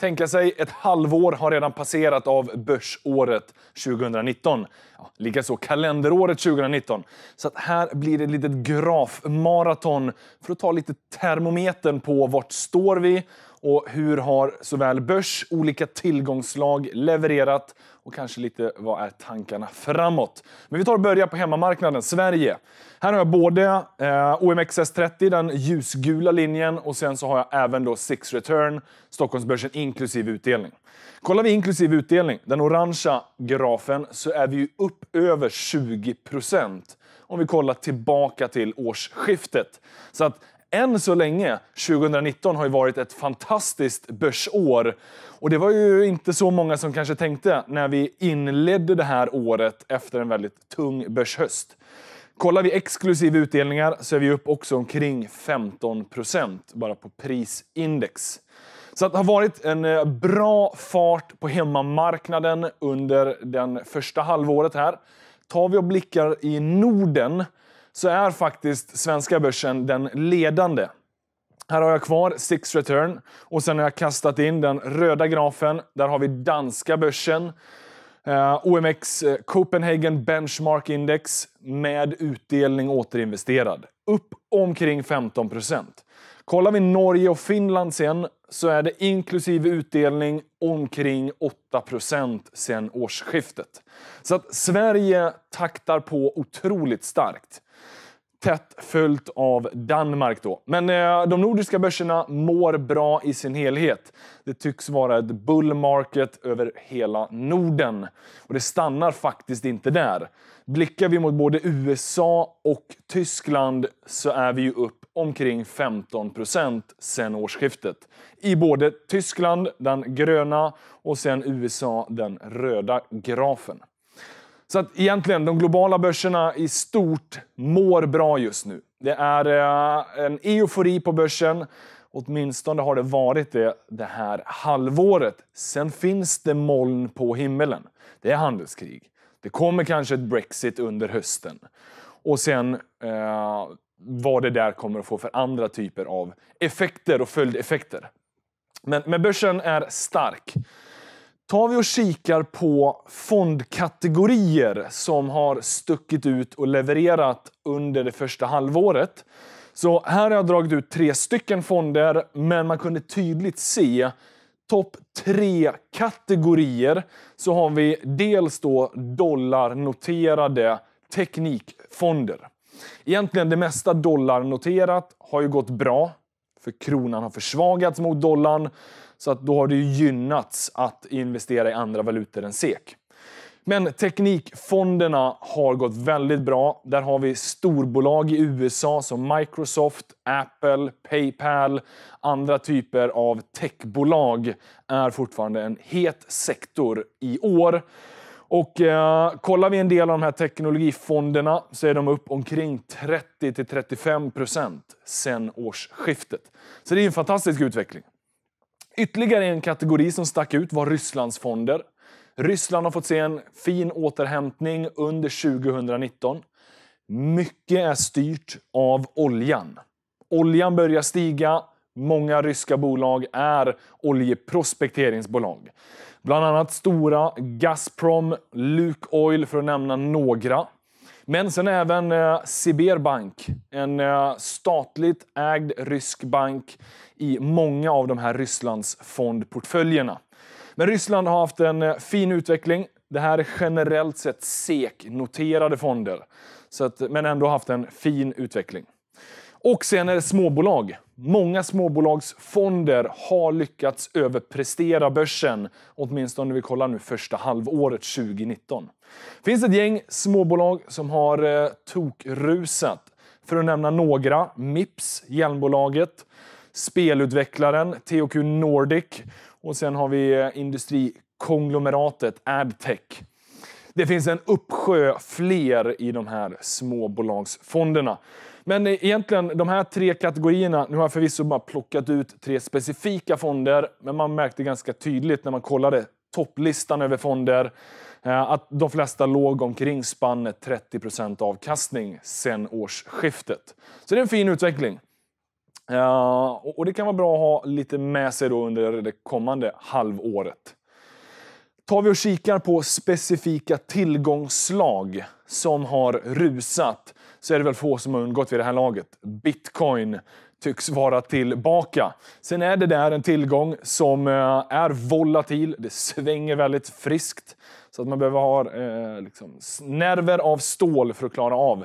Tänka sig, ett halvår har redan passerat av börsåret 2019. Ja, Likaså kalenderåret 2019. Så här blir det ett litet grafmaraton för att ta lite termometern på vart står vi och hur har såväl börs, olika tillgångsslag levererat och kanske lite vad är tankarna framåt? Men vi tar och börjar på hemmamarknaden, Sverige. Här har jag både eh, OMXS30, den ljusgula linjen, och sen så har jag även då Six Return, Stockholmsbörsen inklusive utdelning. Kollar vi inklusive utdelning, den orangea grafen, så är vi ju upp över 20 procent om vi kollar tillbaka till årsskiftet. Så att än så länge, 2019 har ju varit ett fantastiskt börsår. Och det var ju inte så många som kanske tänkte när vi inledde det här året efter en väldigt tung börshöst. Kollar vi exklusive utdelningar så är vi upp också omkring 15 bara på prisindex. Så det har varit en eh, bra fart på hemmamarknaden under den första halvåret här. Tar vi och blickar i Norden så är faktiskt svenska börsen den ledande. Här har jag kvar Six Return och sen har jag kastat in den röda grafen. Där har vi danska börsen. Eh, OMX eh, Copenhagen Benchmark Index med utdelning återinvesterad. Upp omkring 15 procent. Kollar vi Norge och Finland sen så är det inklusive utdelning omkring 8 procent sen årsskiftet. Så att Sverige taktar på otroligt starkt tätt följt av Danmark. Då. Men eh, de nordiska börserna mår bra i sin helhet. Det tycks vara ett bull market över hela Norden. Och det stannar faktiskt inte där. Blickar vi mot både USA och Tyskland så är vi ju upp omkring 15 procent sen årsskiftet. I både Tyskland, den gröna, och sen USA, den röda grafen. Så att egentligen, de globala börserna i stort mår bra just nu. Det är eh, en eufori på börsen. Åtminstone har det varit det det här halvåret. Sen finns det moln på himlen. Det är handelskrig. Det kommer kanske ett Brexit under hösten. Och sen eh, vad det där kommer att få för andra typer av effekter och följdeffekter. Men, men börsen är stark. Tar vi och kikar på fondkategorier som har stuckit ut och levererat under det första halvåret. Så här har jag dragit ut tre stycken fonder, men man kunde tydligt se topp tre kategorier så har vi dels då dollarnoterade teknikfonder. Egentligen det mesta dollarnoterat har ju gått bra för kronan har försvagats mot dollarn, så att då har det gynnats att investera i andra valutor än SEK. Men teknikfonderna har gått väldigt bra. Där har vi storbolag i USA som Microsoft, Apple, Paypal. Andra typer av techbolag är fortfarande en het sektor i år. Och eh, kollar vi en del av de här teknologifonderna så är de upp omkring 30-35 sen årsskiftet. Så det är en fantastisk utveckling. Ytterligare en kategori som stack ut var Rysslandsfonder. Ryssland har fått se en fin återhämtning under 2019. Mycket är styrt av oljan. Oljan börjar stiga. Många ryska bolag är oljeprospekteringsbolag. Bland annat Stora, Gazprom, Luke Oil för att nämna några. Men sen även eh, Siberbank, en eh, statligt ägd rysk bank i många av de här Rysslands fondportföljerna. Men Ryssland har haft en eh, fin utveckling. Det här är generellt sett SEK-noterade fonder, så att, men ändå haft en fin utveckling. Och sen är det småbolag. Många småbolagsfonder har lyckats överprestera börsen, åtminstone när vi kollar nu första halvåret 2019. Det finns ett gäng småbolag som har eh, tokrusat. För att nämna några, Mips, Hjelmbolaget, spelutvecklaren THQ Nordic och sen har vi eh, industrikonglomeratet Adtech. Det finns en uppsjö fler i de här småbolagsfonderna. Men egentligen, de här tre kategorierna... Nu har jag förvisso bara plockat ut tre specifika fonder, men man märkte ganska tydligt när man kollade topplistan över fonder eh, att de flesta låg omkring spannet 30 avkastning sen årsskiftet. Så det är en fin utveckling. Eh, och det kan vara bra att ha lite med sig då under det kommande halvåret. Tar vi och kikar på specifika tillgångsslag som har rusat så är det väl få som har undgått vid det här laget. Bitcoin tycks vara tillbaka. Sen är det där en tillgång som eh, är volatil. Det svänger väldigt friskt. Så att man behöver ha eh, liksom, nerver av stål för att klara av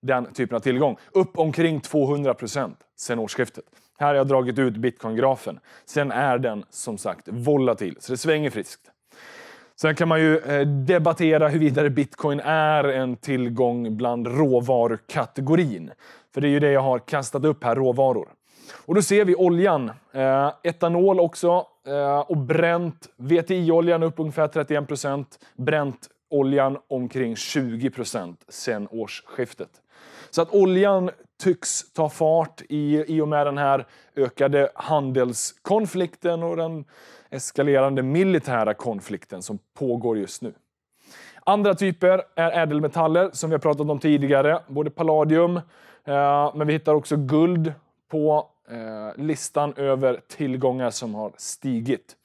den typen av tillgång. Upp omkring 200 procent sen årsskiftet. Här har jag dragit ut bitcoin-grafen. Sen är den som sagt volatil, så det svänger friskt. Sen kan man ju eh, debattera huruvida bitcoin är en tillgång bland råvarukategorin. För det är ju det jag har kastat upp här, råvaror. Och då ser vi oljan, eh, etanol också eh, och bränt. VTI-oljan upp ungefär 31 procent, bränt oljan omkring 20 procent sen årsskiftet. Så att oljan tycks ta fart i, i och med den här ökade handelskonflikten och den eskalerande militära konflikten som pågår just nu. Andra typer är ädelmetaller som vi har pratat om tidigare, både palladium, eh, men vi hittar också guld på eh, listan över tillgångar som har stigit.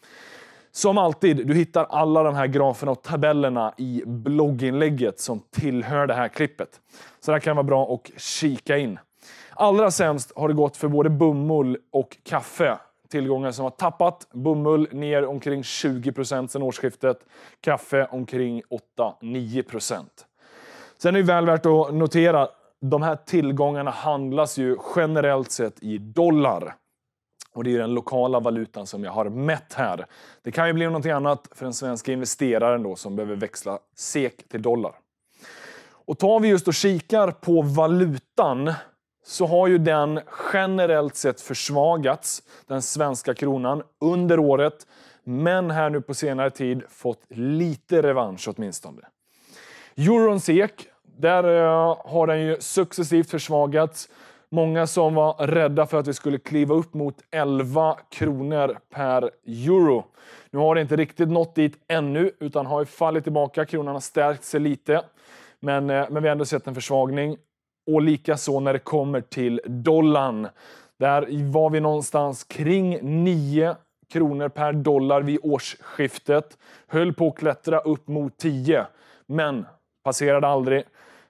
Som alltid, du hittar alla de här graferna och tabellerna i blogginlägget som tillhör det här klippet. Så det här kan vara bra att kika in. Allra sämst har det gått för både bomull och kaffe tillgångar som har tappat. Bomull ner omkring 20 procent sedan årsskiftet. Kaffe omkring 8-9 Sen är det väl värt att notera de här tillgångarna handlas ju generellt sett i dollar. Och Det är den lokala valutan som jag har mätt här. Det kan ju bli något annat för den svenska investeraren då som behöver växla SEK till dollar. Och Tar vi just och kikar på valutan så har ju den generellt sett försvagats, den svenska kronan, under året. Men här nu på senare tid fått lite revansch åtminstone. Eurons ek, där eh, har den ju successivt försvagats. Många som var rädda för att vi skulle kliva upp mot 11 kronor per euro. Nu har det inte riktigt nått dit ännu, utan har ju fallit tillbaka. Kronan har stärkt sig lite, men, eh, men vi har ändå sett en försvagning. Och likaså när det kommer till dollarn. Där var vi någonstans kring 9 kronor per dollar vid årsskiftet. Höll på att klättra upp mot 10, men passerade aldrig.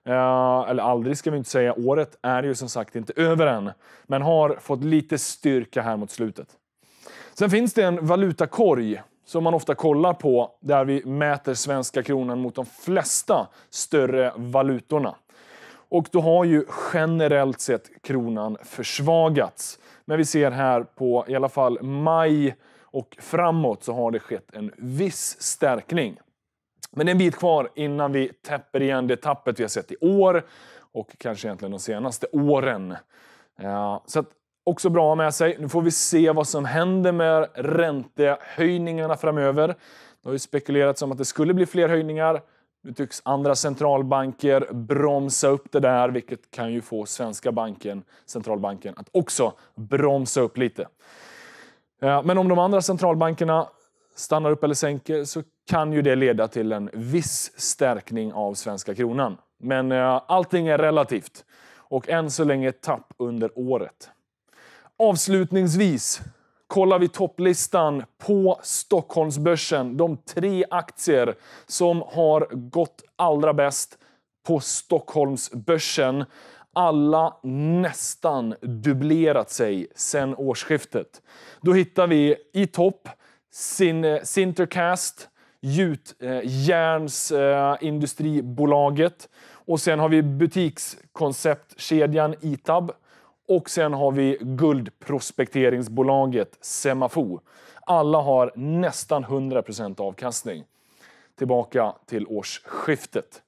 Eh, eller aldrig ska vi inte säga, året är ju som sagt inte över än. Men har fått lite styrka här mot slutet. Sen finns det en valutakorg som man ofta kollar på där vi mäter svenska kronan mot de flesta större valutorna. Och då har ju generellt sett kronan försvagats. Men vi ser här på i alla fall maj och framåt så har det skett en viss stärkning. Men det är en bit kvar innan vi täpper igen det tappet vi har sett i år och kanske egentligen de senaste åren. Ja, så också bra att ha med sig. Nu får vi se vad som händer med räntehöjningarna framöver. Det har ju spekulerats om att det skulle bli fler höjningar. Nu tycks andra centralbanker bromsa upp det där, vilket kan ju få svenska banken, centralbanken att också bromsa upp lite. Eh, men om de andra centralbankerna stannar upp eller sänker så kan ju det leda till en viss stärkning av svenska kronan. Men eh, allting är relativt och än så länge tapp under året. Avslutningsvis kollar vi topplistan på Stockholmsbörsen. De tre aktier som har gått allra bäst på Stockholmsbörsen. Alla nästan dubblerat sig sedan årsskiftet. Då hittar vi i topp Sin Sintercast, gjutjärnsindustribolaget. Eh, eh och sen har vi butikskonceptkedjan Itab och sen har vi guldprospekteringsbolaget Semafo. Alla har nästan 100 avkastning tillbaka till årsskiftet.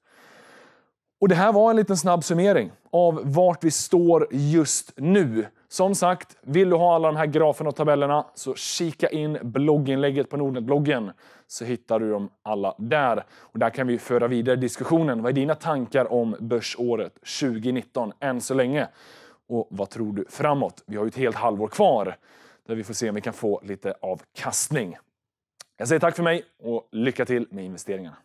Och det här var en liten snabb summering av vart vi står just nu. Som sagt, vill du ha alla de här graferna och tabellerna så kika in blogginlägget på Nordnet-bloggen så hittar du dem alla där. Och där kan vi föra vidare diskussionen. Vad är dina tankar om börsåret 2019 än så länge? Och vad tror du framåt? Vi har ju ett helt halvår kvar där vi får se om vi kan få lite avkastning. Jag säger tack för mig och lycka till med investeringarna.